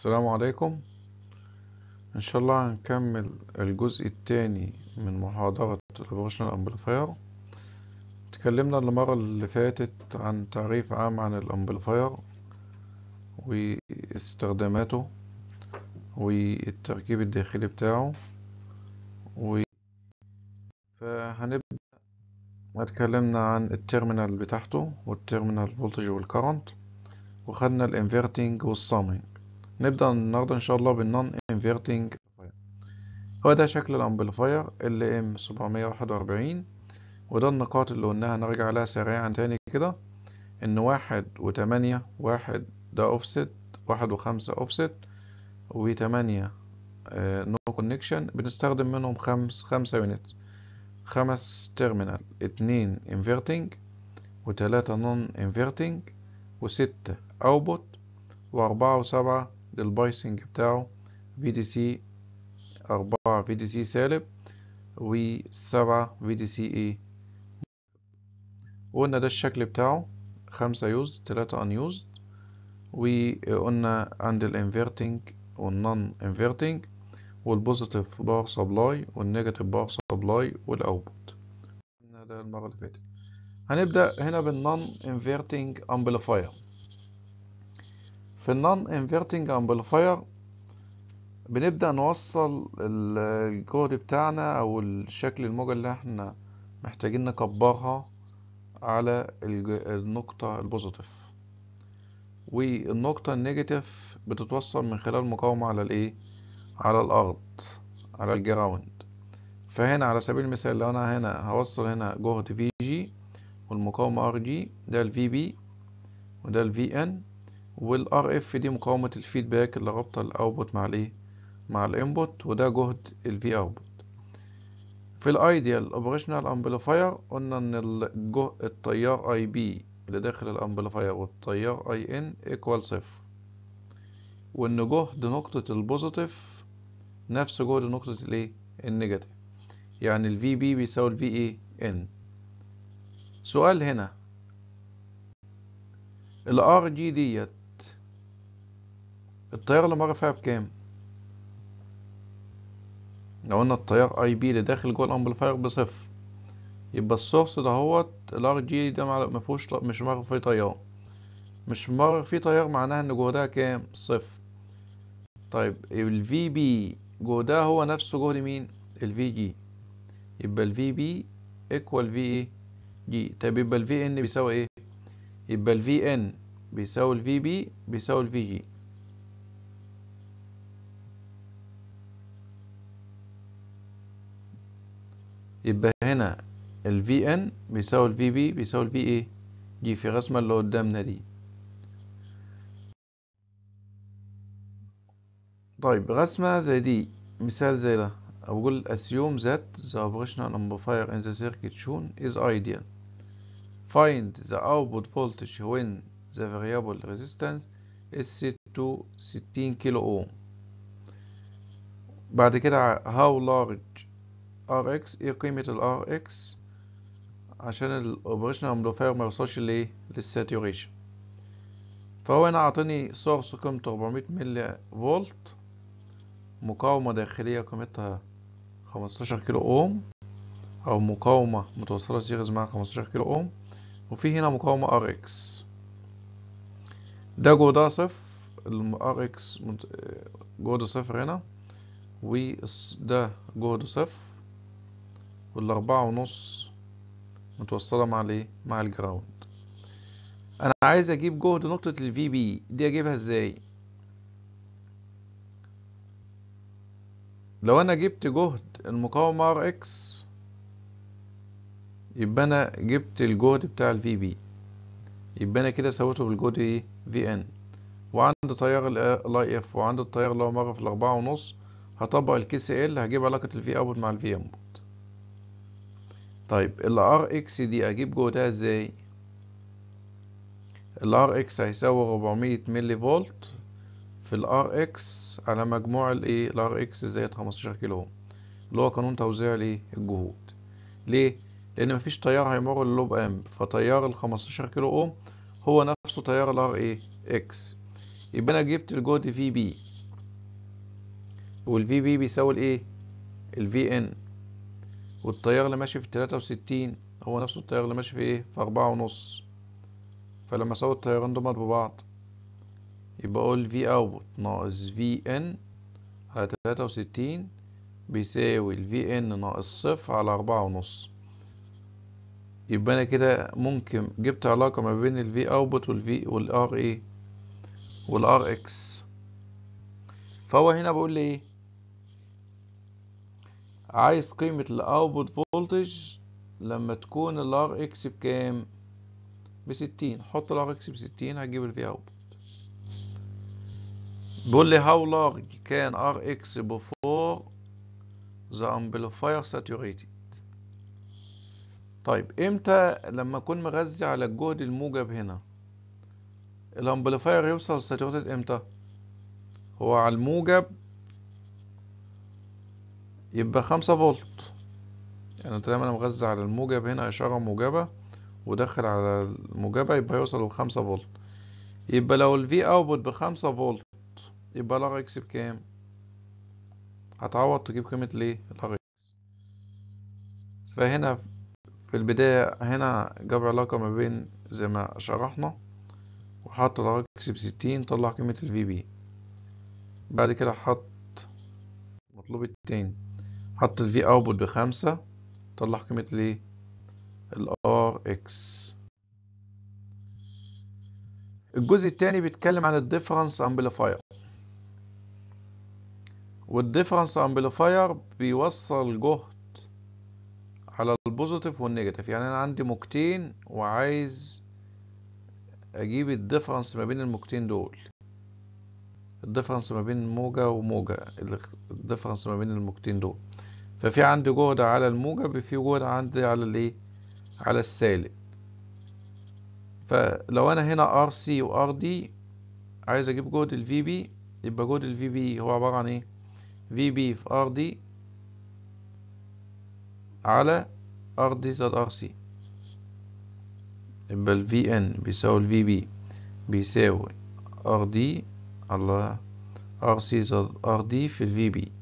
السلام عليكم ان شاء الله هنكمل الجزء الثاني من محاضرة البروشنال امبليفاير اتكلمنا المرة اللي فاتت عن تعريف عام عن الامبليفاير واستخداماته والتركيب الداخلي بتاعه و فهنبدأ اتكلمنا عن التيرمينال بتاعته والتيرمينال فولتج والكرنت وخدنا الانفيرتينج والسامينج نبدأ النهاردة إن شاء الله بالنون انفيرتنج هو ده شكل الأمبليفاير ال ام سبعمية واحد وأربعين وده النقاط اللي قلناها نرجع لها سريعا تاني كده إن واحد وتمانية واحد ده أوفست واحد وخمسة أوفست وتمانية نو آه، كونكشن بنستخدم منهم خمس خمسة يونت خمس تيرمينال اتنين انفيرتنج وتلاتة نون انفيرتنج وستة اوبوت وأربعة وسبعة البايسنج بتاعه في دي سي أربعة في دي سي سالب وسبعة في دي سي اي وقلنا ده الشكل بتاعه خمسة يوز تلاتة انيوز وقلنا عند الانفيرتنج والنون انفيرتنج والبوزيتيف باور سبلاي والنيجاتيف باور سبلاي والاوتبوت ده المرة اللي فاتت هنبدأ هنا بالنون انفيرتنج امبليفاير في النون انفيرتنج امبليفاير بنبدأ نوصل الجهد بتاعنا او الشكل الموجة اللي احنا محتاجين نكبرها على النقطة البوزيتيف والنقطة النيجاتيف بتتوصل من خلال مقاومة على الايه على الارض على الجراوند فهنا على سبيل المثال لو انا هنا هوصل هنا جهد في جي والمقاومة ار جي ده الفي بي وده الفي ان والار اف دي مقاومة الفيدباك اللي رابطة الاوتبوت مع الايه مع الانبوت وده جهد الفي اوتبوت في الايديال اوبريشنال امبليفاير قلنا ان التيار اي بي اللي داخل الامبليفاير والتيار اي ان ايكوال صفر وان جهد نقطة البوزيتيف نفس جهد نقطة الايه النيجاتيف يعني الفي بي بيساوي الفي اي ان سؤال هنا الار جي ديت التيار اللي مر فيها بكام لو ان التيار اي بي اللي داخل جوه الامبليفاير بصفر يبقى السورس دهوت الار جي ده ما فيهوش مش مر فيه تيار مش مر فيه تيار معناها ان جهدها كام صفر طيب الفي بي جهدها هو نفسه جهد مين الفي جي يبقى الفي بي ايكوال في ايه جي طيب يبقى الفي ان بيساوي ايه يبقى الفي ان بيساوي الفي بي بيساوي الفي جي يبقى هنا ال VN بيساوي ال VB بيساوي ال VA دي في الرسمة اللي قدامنا دي طيب رسمة زي دي مثال زي ده أقول assume that the operational amplifier in the circuit shown is ideal find the output voltage when the variable resistance is set to 60 كيلو ohm بعد كده how large ار اكس ايه قيمة الار اكس عشان الاوبريشن امبليفاير ما يوصلش لايه للساتوريشن فهو هنا عاطيني سورس قيمته 400 ملي فولت مقاومة داخلية قيمتها 15 كيلو اوم او مقاومة متوصلة سيريز مع 15 كيلو اوم وفي هنا مقاومة ار اكس ده جهدها صفر ال RX جهده صفر هنا وده جهده صفر والأربعة ونص متوصلة مع الايه مع الجراوند انا عايز اجيب جهد نقطة الـ VB دي اجيبها ازاي لو انا جبت جهد المقاومة RX يبقى انا جبت الجهد بتاع الـ VB يبقى انا كده سويته بالجهد ايه VN وعند تيار الـ IF وعند التيار اللي هو مره في الاربعة ونص هطبق الـ KCL هجيب علاقة V اوت مع الـ VM طيب ال RX دي أجيب جهدها إزاي؟ ال RX هيساوي 400 ملي فولت في ال RX على مجموع الإيه؟ ال RX زائد 15 كيلو أوم اللي هو قانون توزيع الإيه؟ الجهود ليه؟ لأن مفيش تيار هيمر اللوب أمب فتيار ال 15 كيلو أوم هو نفسه تيار ال RX يبقى أنا جبت الجهد في بي والفي بي بيساوي الإيه؟ ال إيه؟ VN والتيار اللي ماشي في التلاتة وستين هو نفس التيار اللي ماشي في ايه في أربعة ونص فلما اساوي التيارين دول ببعض يبقى اقول في اوت ناقص في ان على تلاتة وستين بيساوي الفي ان ناقص صفر على أربعة ونص يبقى انا كده ممكن جبت علاقة ما بين الفي اوتبوت والفي والار ايه والار اكس فهو هنا بيقول لي ايه عايز قيمة الاوتبوت فولتج لما تكون الار اكس بكام بستين حط الار اكس بستين هتجيب الفي اوتبوت بيقول لي هاو لارج كان ار اكس بفور ذا امبليفاير ساتوريتد طيب امتى لما اكون مغذي على الجهد الموجب هنا الامبليفاير يوصل ساتوريتد امتى هو على الموجب يبقى خمسة فولت يعني طالما انا مغذى على الموجب هنا اشارة موجبة ودخل على الموجبة يبقى يوصل لخمسة فولت يبقى لو الفي اوتبوت بخمسة فولت يبقى لغة اكس بكام هتعوض تجيب قيمة ليه لغة اكس فهنا في البداية هنا جاب علاقة ما بين زي ما شرحنا وحط لغة اكس بستين طلع قيمة الفي بي بعد كده حط مطلوب التاني حط V output بخمسة طلع قيمة الايه Rx اكس الجزء الثاني بيتكلم عن الديفرنس امبليفاير والديفرنس امبليفاير بيوصل جهد على البوزيتيف والنيجاتيف يعني انا عندي موجتين وعايز اجيب الديفرنس ما بين الموجتين دول الديفرنس ما بين موجة وموجة الديفرنس ما بين الموجتين دول ففي عندي جهد على الموجب في جهد عندي على الايه على السالب فلو انا هنا ار سي وار دي عايز اجيب جهد الفي بي يبقى جهد الفي بي هو عبارة عن ايه في بي في ار دي على ار دي زائد ار سي يبقى الفي ان بيساوي الفي بي بيساوي ار دي الله ار سي زائد ار دي في الفي بي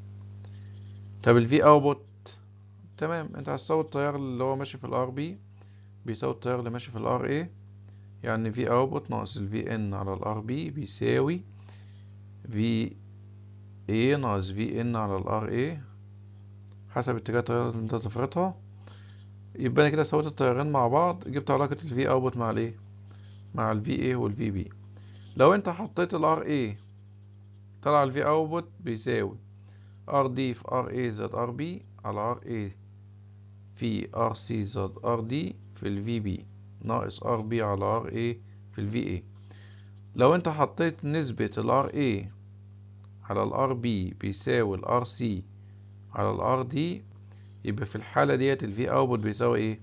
طب V output تمام انت هتساوي التيار اللي هو ماشي في الار بي بيساوي التيار اللي ماشي في الـ RA يعني في output ناقص الـ ان على الـ بي بيساوي في ناقص في ان على الـ RA حسب اتجاه التيارات اللي انت تفرطها يبقى انا كده سويت التيارين مع بعض جبت علاقة الفي اوتبوت مع الايه مع الـ VA والـ بي لو انت حطيت الار ايه طلع V output بيساوي ار دي في ار اي زائد ار بي على ار اي في ار سي زائد ار دي في الفي بي ناقص ار بي على ار اي في الفي اي لو انت حطيت نسبة الار اي على الار بي بيساوي الار سي على الار دي يبقى في الحالة ديت الفي اوبوت بيساوي ايه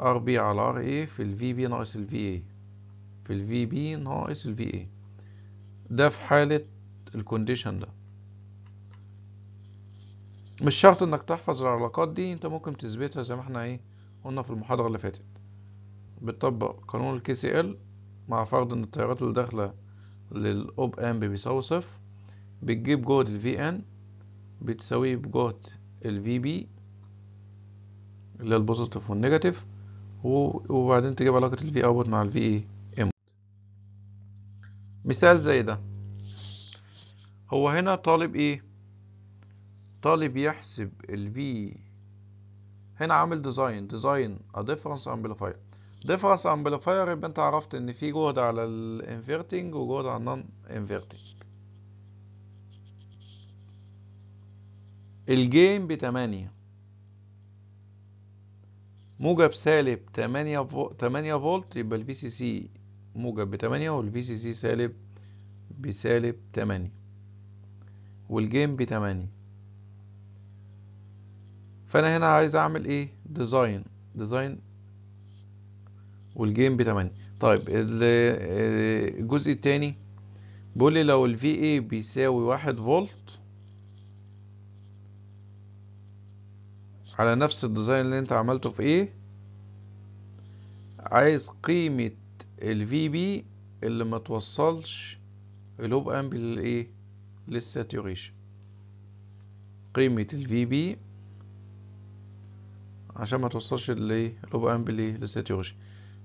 ار بي على ار اي في الفي بي ناقص الفي اي في الفي بي ناقص الفي اي ده في حالة الكونديشن ده مش شرط انك تحفظ العلاقات دي انت ممكن تثبتها زي ما احنا ايه قلنا في المحاضرة اللي فاتت بتطبق قانون الكي سي ال مع فرض ان التيارات اللي داخلة للأوب أمب بيساوي صفر بتجيب جهد الفي ان بتساويه بجهد الفي بي اللي هي البوزيتيف والنيجاتيف وبعدين تجيب علاقة الفي اوت مع الفي ام مثال زي ده هو هنا طالب ايه طالب يحسب ال V هنا عامل ديزاين ديزاين a difference amplifier difference amplifier يبقى انت عرفت ان في جهد على ال inverting وجهد على النون inverting الجيم بتمانية موجب سالب تمانية فولت تمانية فولت يبقى الفي سي سي موجب بتمانية والفي سي سي سالب بسالب تمانية والجيم بتمانية فانا هنا عايز اعمل ايه ديزاين ديزاين والجيم ب 8 طيب الجزء الثاني بيقول لي لو الفي اي بيساوي 1 فولت على نفس الديزاين اللي انت عملته في ايه عايز قيمة الفي بي اللي ما توصلش اللوب امبل للايه للساتوريشن قيمة الفي بي عشان ما توصلش للوب امبل للساتيورجي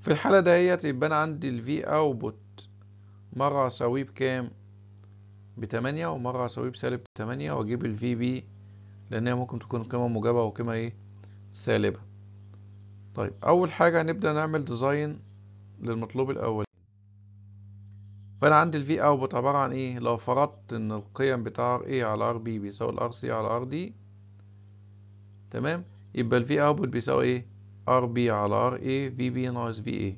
في الحالة دهيت يبقى أنا عندي الفي اوتبوت مرة أساويه بكام ب 8 ومرة أساويه بسالب 8 وأجيب الفي بي لأنها ممكن تكون قيمة موجبة وقيمة إيه سالبة طيب أول حاجة هنبدأ نعمل ديزاين للمطلوب الأول فأنا عندي الفي اوتبوت عبارة عن إيه لو فرضت إن القيم بتاع ايه على ار بي بيساوي الار سي على ار دي تمام يبقى الفي V output بيساوي ايه ار بي على ار اي في بي ناقص في اي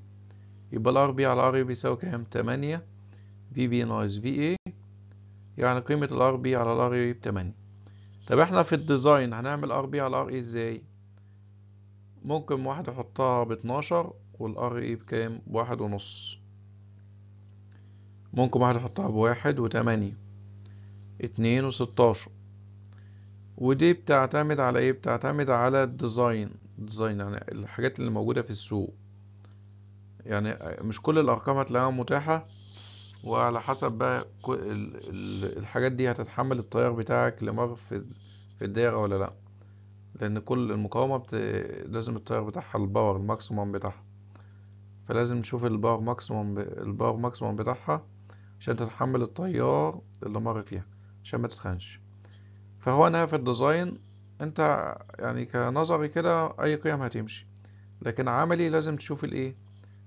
يبقى الار بي على ار اي بيساوي كام تمانية في بي ناقص في اي يعني قيمة الار بي على الار اي بتمانية طب احنا في الديزاين هنعمل ار بي على ار اي ازاي ممكن واحد يحطها باتناشر والار اي بكام بواحد ونص ممكن واحد يحطها بواحد وتمانية اتنين وستاشر ودي بتعتمد على ايه بتعتمد على الديزاين ديزاين يعني الحاجات اللي موجودة في السوق يعني مش كل الارقام هتلاقيها متاحة وعلى حسب بقى الحاجات دي هتتحمل التيار بتاعك لمر في في الدائرة ولا لأ لأن كل المقاومة بت... لازم التيار بتاعها الباور الماكسيموم بتاعها فلازم نشوف الباور ماكسيمم ب... الباور ماكسيمم بتاعها عشان تتحمل التيار اللي مر فيها عشان ما تسخنش فهنا في الديزاين انت يعني كنظري كده اي قيم هتمشي لكن عملي لازم تشوف الايه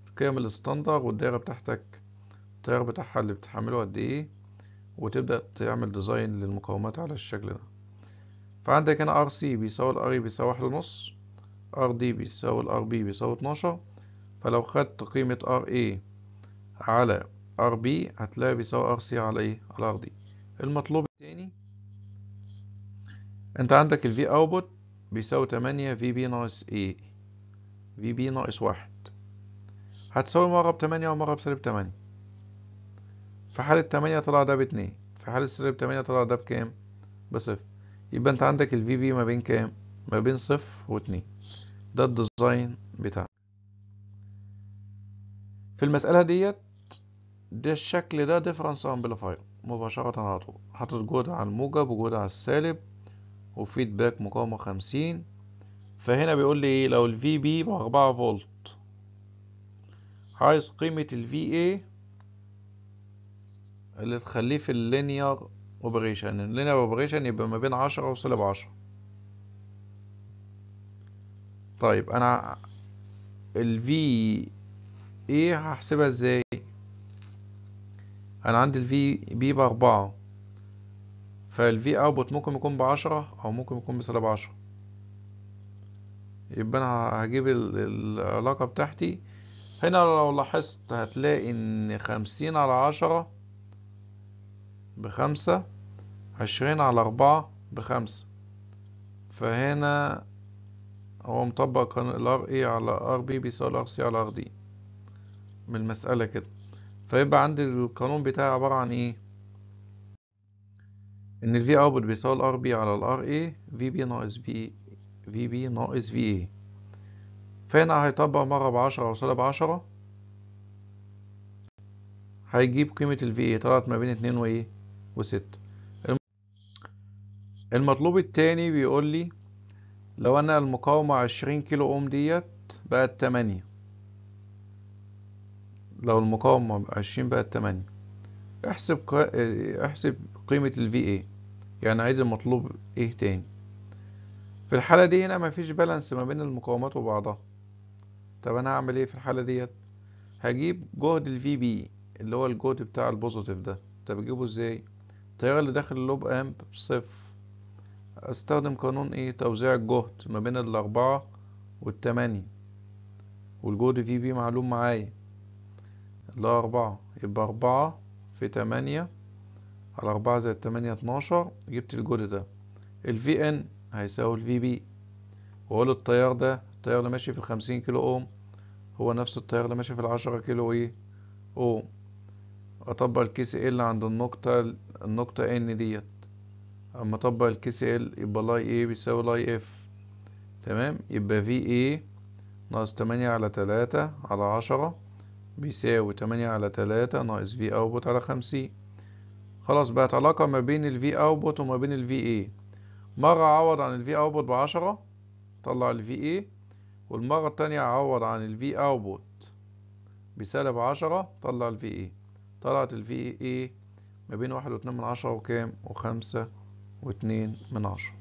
القيم الستاندر والدايره بتاعتك التيار بتاعها اللي بتحمله قد ايه وتبدا تعمل ديزاين للمقاومات على الشكل ده فعندك هنا ار سي بيساوي الار اي e بيساوي واحد ونص ار دي بيساوي الار بي بيساوي اتناشر فلو خدت قيمة ار اي على ار بي هتلاقي بيساوي ار سي على ايه على ار دي المطلوب انت عندك الفي V output بيساوي 8 في بي ناقص ايه في بي ناقص واحد هتساوي مرة بتمانية ومرة بسالب تمانية في حالة تمانية طلع ده باتنين في حالة سالب تمانية طلع ده بكام بصفر يبقى انت عندك الفي VB ما بين كام ما بين صفر واتنين ده الديزاين بتاعك في المسألة ديت ده الشكل ده ديفرنس امبليفاير مباشرة على طول حاطط جهد على الموجب وجهد على السالب وفيدباك مقاومة خمسين فهنا بيقول لي لو ال VB بأربعة فولت عايز قيمة ال VA اللي تخليه في اللينير اوبريشن اللينير اوبريشن يبقى ما بين عشرة وسالب عشرة طيب انا ال VA هحسبها ازاي انا عندي ال VB بأربعة فالفي output ممكن يكون بعشرة او ممكن يكون بسالب عشرة يبقى انا هجيب العلاقة بتاعتي هنا لو لاحظت هتلاقي ان خمسين على عشرة بخمسة عشرين على أربعة بخمسة فهنا هو مطبق قانون الار اي على ار بي بيساوي الار سي على ار دي من المسألة كده فيبقى عندي القانون بتاعي عبارة عن ايه ان ال output بيساوي ال RB على ال RA VB ناقص V VB ناقص VA فهنا هيطبق مرة بعشرة وصلة بعشرة هيجيب قيمة ال VA طلعت ما بين اتنين وايه وستة المطلوب التاني بيقول لي لو أنا المقاومة عشرين كيلو أوم ديت بقت تمانية لو المقاومة عشرين بقت تمانية احسب اه، احسب قيمة ال VA يعني عيد المطلوب ايه تاني في الحالة دي هنا مفيش بالانس ما بين المقاومات وبعضها طب انا هعمل ايه في الحالة ديت هجيب جهد ال VB اللي هو الجهد بتاع البوزيتيف ده طب اجيبه ازاي التيار اللي داخل اللوب امب صفر استخدم قانون ايه توزيع الجهد ما بين الاربعة والتمانية والجهد VB معلوم معايا اللي هو اربعة يبقى اربعة في تمانية على أربعة زائد تمانية اتناشر جبت الجول ده الفي ان هيساوي الفي بي وأقول التيار ده التيار اللي ماشي في الخمسين كيلو أوم هو نفس التيار اللي ماشي في العشرة كيلو إيه أوم أطبق الكي سي ال عند النقطة النقطة ان ديت أما أطبق الكي سي ال يبقى لاي ايه بيساوي لاي اف تمام يبقى في ايه ناقص تمانية على تلاتة على عشرة بيساوي تمانية على تلاتة ناقص في اوتبوت على خمسين خلاص بقت علاقة ما بين في اوتبوت وما بين في اي مرة اعوض عن في اوتبوت بعشرة طلع في اي والمرة التانية اعوض عن في اوتبوت بسالب عشرة طلع في اي طلعت في اي ما بين واحد واتنين من عشرة وكام وخمسة واتنين من عشرة